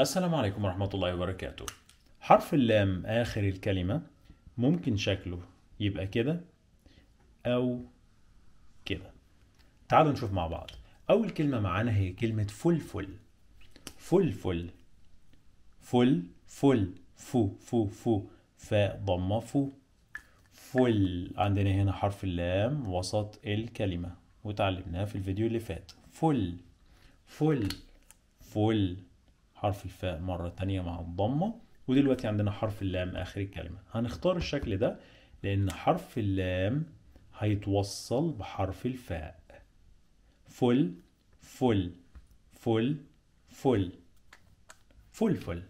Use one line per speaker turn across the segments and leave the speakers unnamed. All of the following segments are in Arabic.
السلام عليكم ورحمة الله وبركاته حرف اللام آخر الكلمة ممكن شكله يبقى كده أو كده تعالوا نشوف مع بعض أول كلمة معانا هي كلمة فلفل فل فل فل فو فو فو ضمة فو فل عندنا هنا حرف اللام وسط الكلمة وتعلمناها في الفيديو اللي فات فل فل فل حرف الفاء مرة تانية مع الضمة ودلوقتي عندنا حرف اللام آخر الكلمة هنختار الشكل ده لأن حرف اللام هيتوصل بحرف الفاء فل فل فل فل فل فل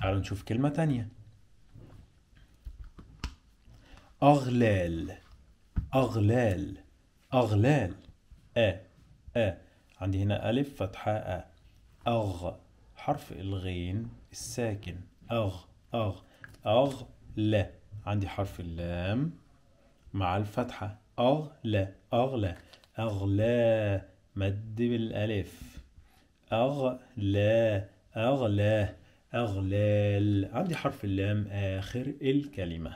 تعالوا نشوف كلمة تانية أغلال أغلال أغلال أ أ عندي هنا ألف فتحة أ أغ حرف الغين الساكن أغ أغ أغ لا عندي حرف اللام مع الفتحة أغ لا أغ أغلى مد بالألف أغ لا أغ لا أغلال عندي حرف اللام آخر الكلمة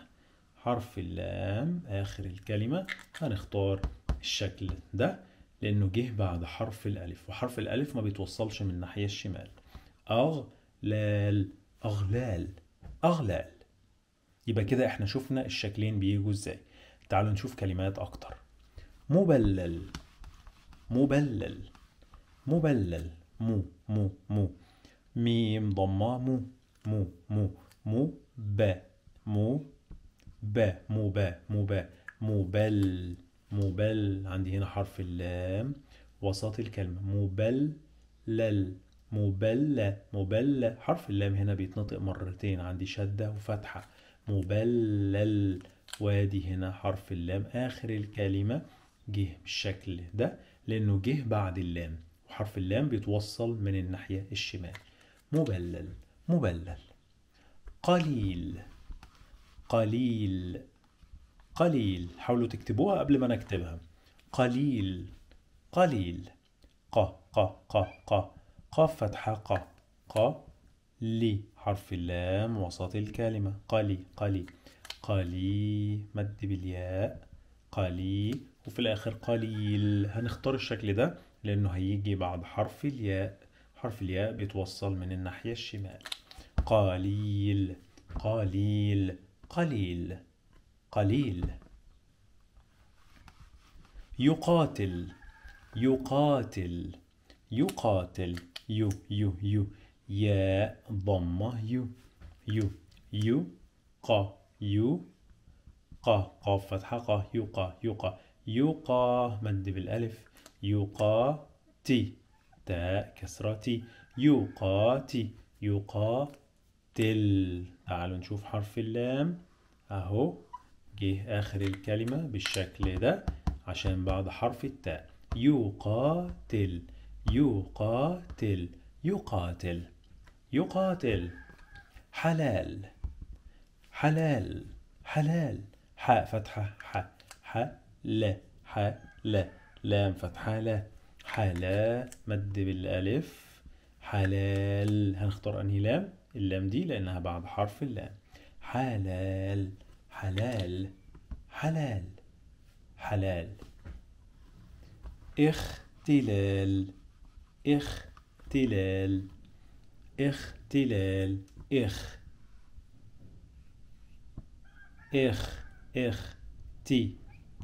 حرف اللام آخر الكلمة هنختار الشكل ده لأنه جه بعد حرف الألف وحرف الألف ما بيتوصلش من الناحية الشمال أغلال أغلال أغلال يبقى كده احنا شفنا الشكلين بيجوا ازاي تعالوا نشوف كلمات أكتر مبلل مبلل مبلل مو مو مو ميم ضمة مو مو مو مو ب مو ب مو ب مو ب مبل مبل عندي هنا حرف اللام وسط الكلمة مبل لل مبلة مبلة حرف اللام هنا بيتنطق مرتين عندي شدة وفتحة مبلل وادي هنا حرف اللام آخر الكلمة جه بالشكل ده لأنه جه بعد اللام وحرف اللام بيتوصل من الناحية الشمال مبلل مبلل قليل قليل قليل حاولوا تكتبوها قبل ما نكتبها قليل قليل ق ق ق ق قاف فتحة ق ق لي حرف اللام وسط الكلمة قلي قلي قلي مد بالياء قلي وفي الآخر قليل هنختار الشكل ده لأنه هيجي بعد حرف الياء حرف الياء بيتوصل من الناحية الشمال قليل قليل قليل قليل يقاتل يقاتل يقاتل يو يو يو ياء ضمة يو يو يو قا يو قا قاف فتحة قا يوقا يوقا يوقا مد بالألف يوقا تي تاء كسرة تي يوقا تي يوقا تل تعالوا نشوف حرف اللام أهو جه آخر الكلمة بالشكل ده عشان بعد حرف التاء تل يقاتل يقاتل يقاتل حلال حلال حلال حاء فتحة ح ح ل ح ل لام فتحة ل حلا مد بالألف حلال هنختار أنهي لام اللام دي لأنها بعد حرف اللام حلال حلال حلال حلال اختلال اختلال اختلال اخ اخ اخ تي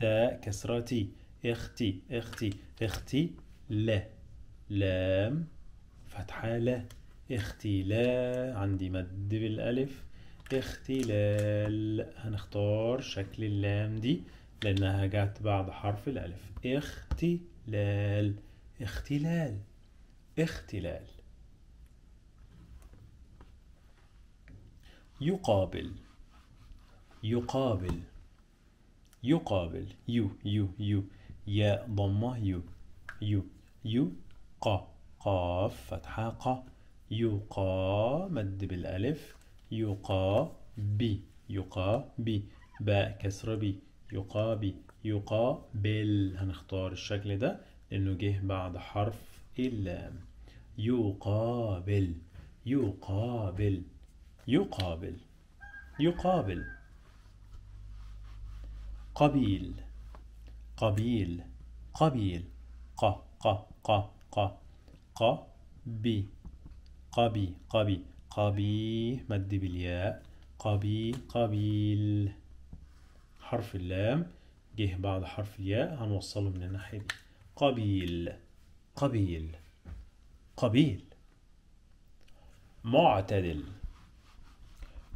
تاء كسرة تي اختي اختي اختي ل لام فتحة ل اختلاء عندي مد بالالف اختلال هنختار شكل اللام دي لانها جت بعد حرف الالف اختلال اختلال اختلال يقابل يقابل يقابل يو يو يو يا ضمة يو يو يو ق قاف فتحة قا يقا مد بالألف يقا بي يقا بي باء كسرة بي يقا بي يقابل هنختار الشكل ده لأنه جه بعد حرف إلا يقابل يقابل يقابل يقابل قبيل قبيل قبيل ق ق ق ق ق ب قبي قبي قبي مد بالياء قبي قبيل حرف اللام جه بعد حرف الياء هنوصله من الناحية دي قبيل قبيل قبيل معتدل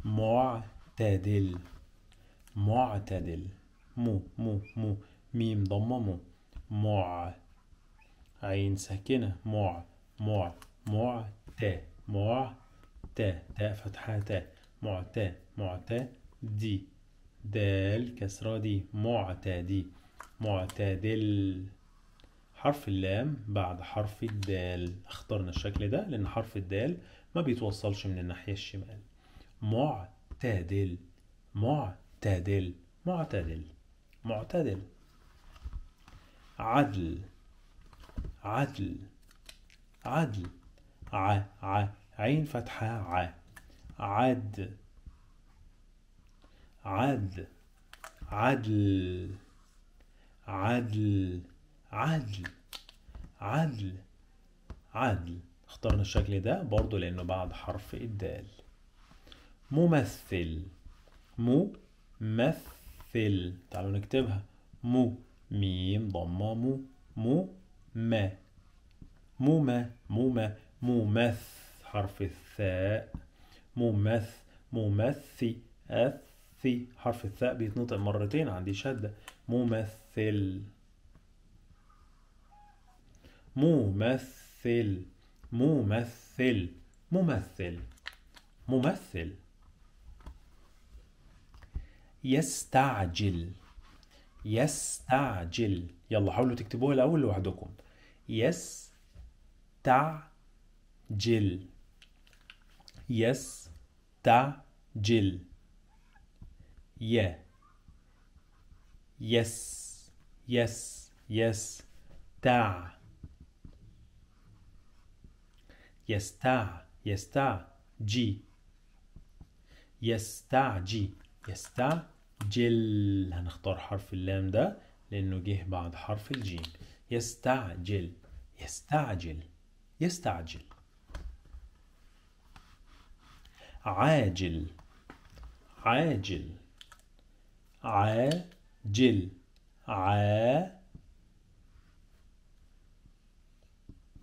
معتدل معتدل مو مو مو ميم ضمه مو مع عين ساكنة مع مع مع ت مع ت ت فتحة ت مع ت مع ت دي دال كسرة دي معتدي معتدل حرف اللام بعد حرف الدال اخترنا الشكل ده لأن حرف الدال ما بيتوصلش من الناحية الشمال معتدل معتدل معتدل معتدل عدل عدل عدل ع ع عين فتحة ع عد عد عدل عدل عدل عدل عدل اخترنا الشكل ده برضو لأنه بعد حرف الدال ممثل مو مثل تعالوا نكتبها مو ميم ضمة مو مو ما مو ما مو ما ممث حرف الثاء ممث ممثي أثي حرف الثاء بيتنطق مرتين عندي شدة ممثل ممثل ممثل ممثل ممثل يستعجل يستعجل يلا حاولوا تكتبوها الأول لوحدكم يستعجل يستعجل ي يس يس يس تع يستع يستع جي يستعجي يستع جل هنختار حرف اللام ده لأنه جه بعد حرف الجيم يستعجل يستعجل يستعجل عاجل عاجل عاجل ع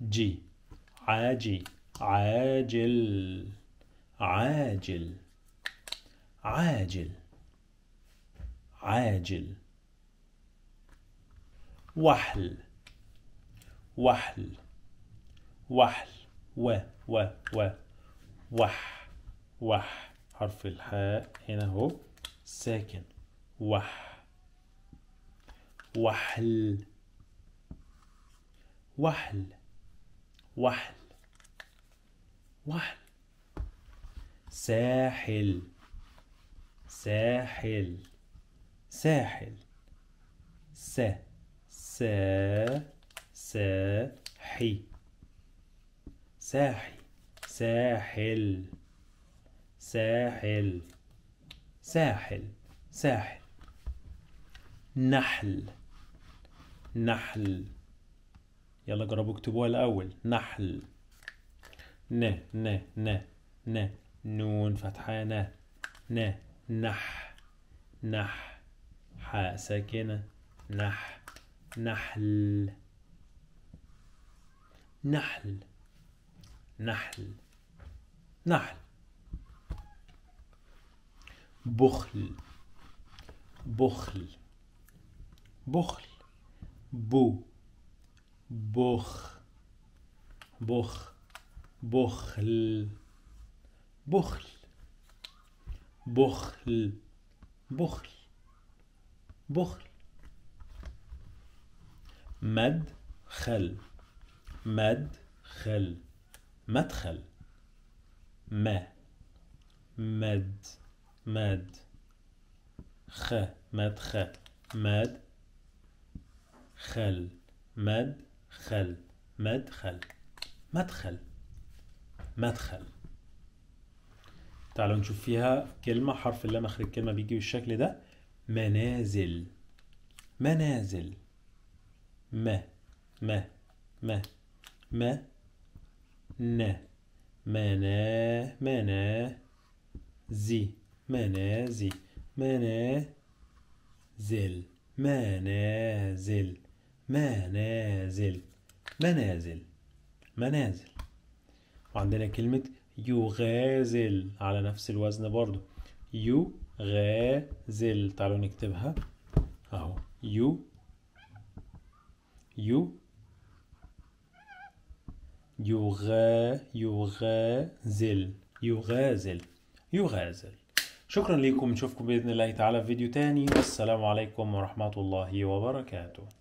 جي عاجي عاجل عاجل عاجل عاجل وحل وحل وحل و و و وح وح حرف الحاء هنا اهو ساكن وح وحل وحل وحل واحد ساحل ساحل ساحل س س حي ساحي ساحل ساحل ساحل ساحل نحل نحل يلا جربوا اكتبوها الأول نحل ن ن ن ن نون فتحة ن ن نح نح حاء ساكنة نح نحل نحل نحل نحل بخل بخل بخل بو بخ بخ بخل بخل بخل بخل بخل مدخل مدخل مدخل ما مد مد خ خ مد خل خل مدخل مدخل مدخل تعالوا نشوف فيها كلمة حرف اللام آخر الكلمة بيجي بالشكل ده منازل منازل ما ما ما ما ن منا منا زي منازي منازل منازل منازل منازل منازل وعندنا كلمة يغازل على نفس الوزن برضو يغازل تعالوا نكتبها اهو يو يو يغا يغازل يغازل يغازل شكرا لكم نشوفكم بإذن الله تعالى في فيديو تاني والسلام عليكم ورحمة الله وبركاته